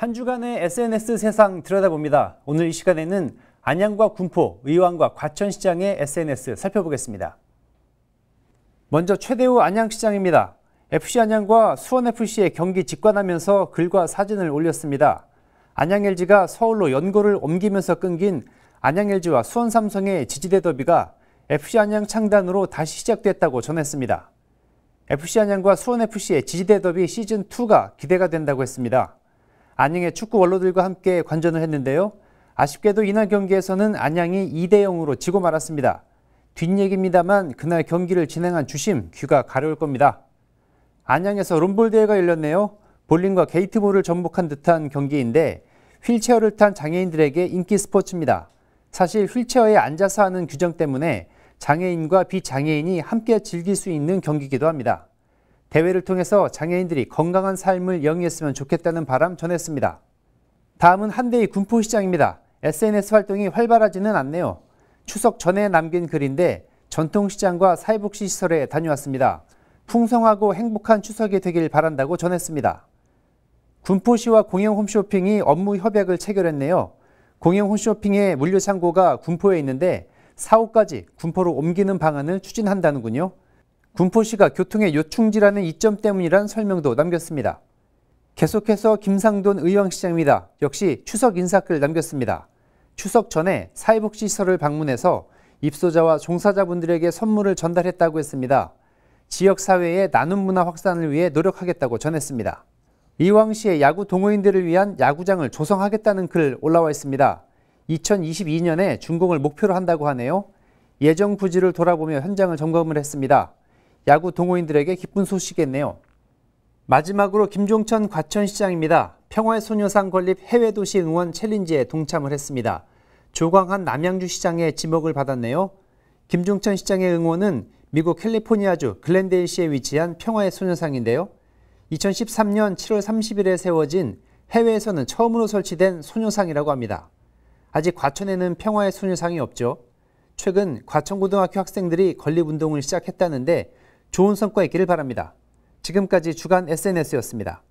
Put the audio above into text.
한 주간의 SNS 세상 들여다봅니다. 오늘 이 시간에는 안양과 군포, 의왕과 과천시장의 SNS 살펴보겠습니다. 먼저 최대우 안양시장입니다. FC 안양과 수원FC의 경기 직관하면서 글과 사진을 올렸습니다. 안양LG가 서울로 연고를 옮기면서 끊긴 안양LG와 수원삼성의 지지대 더비가 FC 안양 창단으로 다시 시작됐다고 전했습니다. FC 안양과 수원FC의 지지대 더비 시즌2가 기대가 된다고 했습니다. 안양의 축구 원로들과 함께 관전을 했는데요. 아쉽게도 이날 경기에서는 안양이 2대 0으로 지고 말았습니다. 뒷얘기입니다만 그날 경기를 진행한 주심 귀가 가려울 겁니다. 안양에서 롬볼 대회가 열렸네요. 볼링과 게이트볼을 접목한 듯한 경기인데 휠체어를 탄 장애인들에게 인기 스포츠입니다. 사실 휠체어에 앉아서 하는 규정 때문에 장애인과 비장애인이 함께 즐길 수 있는 경기이기도 합니다. 대회를 통해서 장애인들이 건강한 삶을 영위했으면 좋겠다는 바람 전했습니다. 다음은 한대의 군포시장입니다. SNS 활동이 활발하지는 않네요. 추석 전에 남긴 글인데 전통시장과 사회복지시설에 다녀왔습니다. 풍성하고 행복한 추석이 되길 바란다고 전했습니다. 군포시와 공영 홈쇼핑이 업무 협약을 체결했네요. 공영 홈쇼핑의 물류창고가 군포에 있는데 사호까지 군포로 옮기는 방안을 추진한다는군요. 군포시가 교통의 요충지라는 이점 때문이란 설명도 남겼습니다. 계속해서 김상돈 의왕시장입니다. 역시 추석 인사글 남겼습니다. 추석 전에 사회복지시설을 방문해서 입소자와 종사자분들에게 선물을 전달했다고 했습니다. 지역사회의 나눔 문화 확산을 위해 노력하겠다고 전했습니다. 의왕시의 야구 동호인들을 위한 야구장을 조성하겠다는 글 올라와 있습니다. 2022년에 준공을 목표로 한다고 하네요. 예정 부지를 돌아보며 현장을 점검을 했습니다. 야구 동호인들에게 기쁜 소식이겠네요. 마지막으로 김종천 과천시장입니다. 평화의 소녀상 건립 해외 도시 응원 챌린지에 동참을 했습니다. 조광한 남양주 시장의 지목을 받았네요. 김종천 시장의 응원은 미국 캘리포니아주 글랜데일시에 위치한 평화의 소녀상인데요. 2013년 7월 30일에 세워진 해외에서는 처음으로 설치된 소녀상이라고 합니다. 아직 과천에는 평화의 소녀상이 없죠. 최근 과천고등학교 학생들이 건립운동을 시작했다는데 좋은 성과 있기를 바랍니다. 지금까지 주간 SNS였습니다.